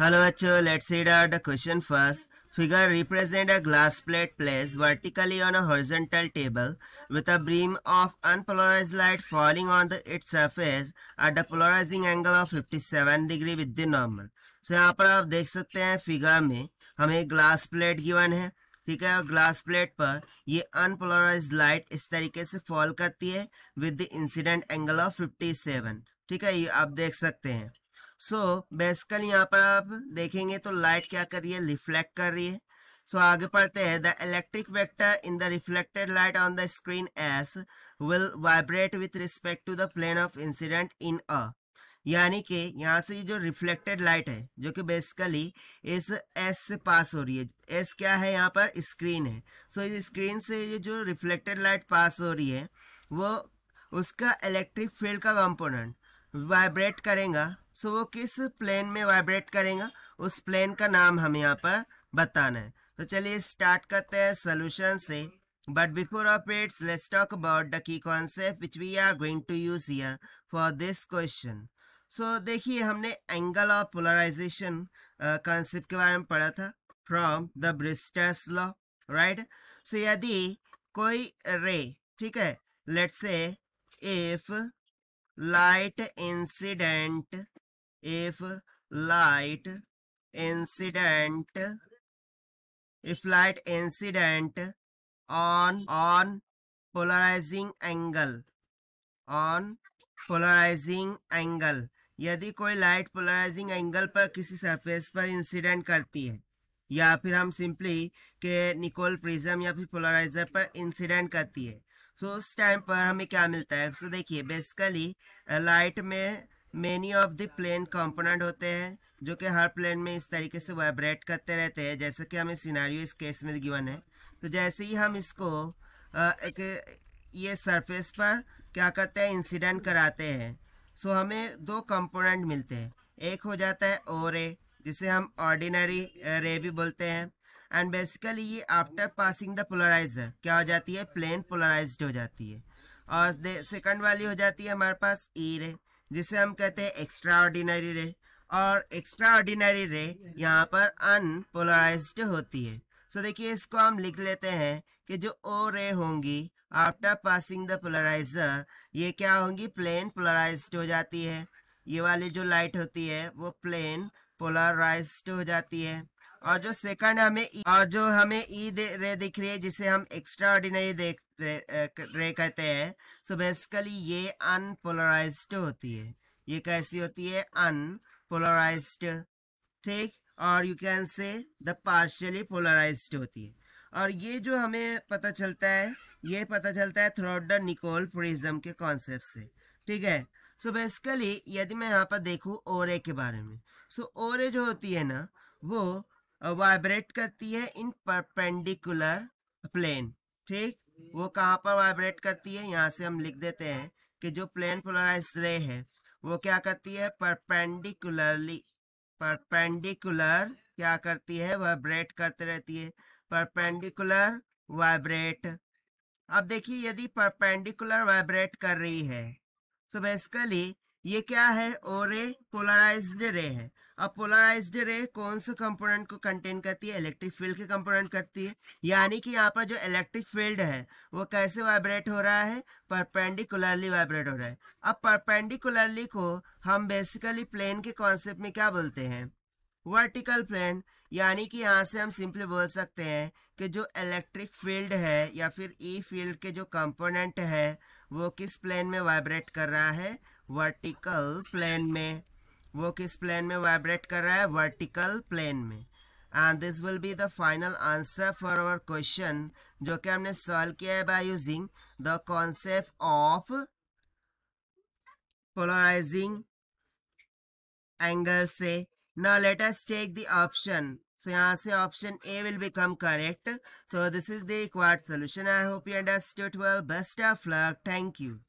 Hello HO, let's read out the question first. Figure represent a glass plate placed vertically on a horizontal table with a beam of unpolarized light falling on the, its surface at a polarizing angle of 57 degree with the normal. So यहाँ पर आप देख सकते हैं figure में हमें glass plate given है ठीक है और ग्लास प्लेट पर ये अनपोलराइज लाइट इस तरीके से फॉल करती है with the incident angle of 57 ठीक है ये आप देख सकते हैं सो so, बेसिकली यहाँ पर आप देखेंगे तो लाइट क्या कर रही है रिफ्लेक्ट कर रही है सो so, आगे पढ़ते हैं the electric vector in the reflected light on the screen as will vibrate with respect to the plane of incident in a यानी कि यहाँ से जो रिफ्लेक्टेड लाइट है जो कि बेसिकली इस एस से पास हो रही है एस क्या है यहाँ पर स्क्रीन है सो so, इस स्क्रीन से ये जो रिफ्लेक्टेड लाइट पास हो रही है वो उसका इलेक्ट्रिक फील्ड का कंपोनेंट वाइब्रेट करेगा सो वो किस प्लेन में वाइब्रेट करेगा उस प्लेन का नाम हम यहाँ पर बताना है तो चलिए स्टार्ट करते हैं सोल्यूशन से but before operate let's talk about the key concept which we are going to use here for this question so देखिए हमने एंगल ऑफ पोलराइजेशन कॉन्सेप्ट के बारे में पढ़ा था from the Brewster's law right so यदि कोई रे ठीक है let's say if light incident if light incident if light incident on on polarizing angle on polarizing angle यदि कोई लाइट पोलराइजिंग एंगल पर किसी सरफेस पर इंसिडेंट करती है या फिर हम सिंपली के निकोल प्रिज्म या फिर पोलराइजर पर इंसिडेंट करती है सो so, उस टाइम पर हमें क्या मिलता है सो so, देखिए बेसिकली लाइट में many of the plane component होते हैं जो कि हर प्लेन में इस तरीके से वाइब्रेट करते रहते हैं जैसे कि हमें सिनारियो इस केस में गिवन है तो जैसे ही हम इसको एक ये सरफेस पर क्या करते हैं इंसिडेंट कराते हैं सो हमें दो कंपोनेंट मिलते हैं एक हो जाता है ओ रे जिसे हम ऑर्डिनरी रे भी बोलते हैं एंड बेसिकली ये आफ्टर पासिंग द पोलराइजर क्या हो जाती है प्लेन पोलराइज हो जाती है और सेकंड वाली हो जाती है हमारे पास ई रे जिसे हम कहते हैं एक्स्ट्रा ऑर्डिनरी रे और एक्स्ट्रा ऑर्डिनरी रे यहाँ पर अनपोलराइज्ड होती है सो so, देखिए इसको हम लिख लेते हैं कि जो ओ रे होंगी आफ्टर पासिंग द पोलराइजर ये क्या होंगी प्लेन पोलराइज्ड हो जाती है ये वाली जो लाइट होती है वो प्लेन पोलराइज्ड हो जाती है और जो सेकंड हमें e, और जो हमें ई e रे दिख रही है जिसे हम एक्स्ट्रा ऑर्डिनरी देखते रे कहते हैं सो बेसिकली ये अनपोलराइज होती है ये कैसी होती है अनपोलराइज ठीक और you can say the partially polarize होती है और ये जो हमें पता चलता है ये पता चलता है थ्रोट द निकोल प्रिज्म के कॉन्सेप्ट से ठीक है सो so बेसिकली यदि मैं यहाँ पर देखूँ ओरे के बारे में सो so, ओरे जो होती है ना वो वाइब्रेट करती है इन परपेंडिकुलर प्लेन ठीक वो कहाँ पर वाइब्रेट करती है यहाँ से हम लिख देते हैं कि जो प्लेन पोलराइज रे है वो क्या करती है परपेंडिकुलरली परपेंडिकुलर क्या करती है वाइब्रेट करती रहती है परपेंडिकुलर वाइब्रेट अब देखिए यदि परपेंडिकुलर वाइब्रेट कर रही है सो so बेसिकली ये क्या है ओ रे पोलराइज्ड रे है अब पोलराइज्ड रे कौन से कंपोनेंट को कंटेन करती है इलेक्ट्रिक फील्ड के कंपोनेंट करती है यानी कि यहाँ पर जो इलेक्ट्रिक फील्ड है वो कैसे वाइब्रेट हो रहा है परपेंडिकुलरली वाइब्रेट हो रहा है अब परपेंडिकुलरली को हम बेसिकली प्लेन के कॉन्सेप्ट में क्या बोलते हैं वर्टिकल प्लेन यानी कि यहाँ से हम सिंपली बोल सकते हैं कि जो इलेक्ट्रिक फील्ड है या फिर ई e फील्ड के जो कंपोनेंट है वो किस प्लेन में वाइब्रेट कर रहा है वर्टिकल प्लेन में वो किस प्लेन में वाइब्रेट कर रहा है वर्टिकल प्लेन में and this will be the final answer for our question जो कि हमने सॉल्व किया है by using the concept of polarizing angle से Now let us take the option. So यहाँ से option A will become correct. So this is the required solution. I hope you understood well. Best of luck. Thank you.